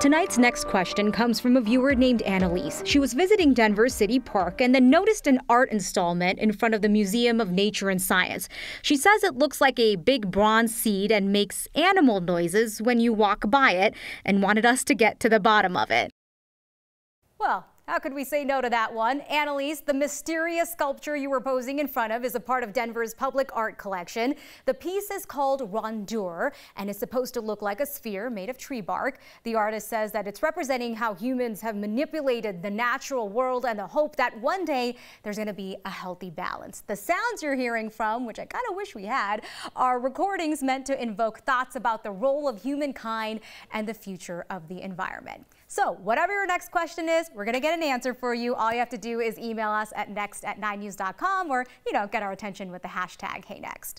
Tonight's next question comes from a viewer named Annalise. She was visiting Denver City Park and then noticed an art installment in front of the Museum of Nature and Science. She says it looks like a big bronze seed and makes animal noises when you walk by it and wanted us to get to the bottom of it. Well, how could we say no to that one? Annalise, the mysterious sculpture you were posing in front of is a part of Denver's public art collection. The piece is called Rondeur and is supposed to look like a sphere made of tree bark. The artist says that it's representing how humans have manipulated the natural world and the hope that one day there's going to be a healthy balance. The sounds you're hearing from, which I kind of wish we had, are recordings meant to invoke thoughts about the role of humankind and the future of the environment. So whatever your next question is, we're going to get an answer for you. All you have to do is email us at next at 9news.com or, you know, get our attention with the hashtag HeyNext.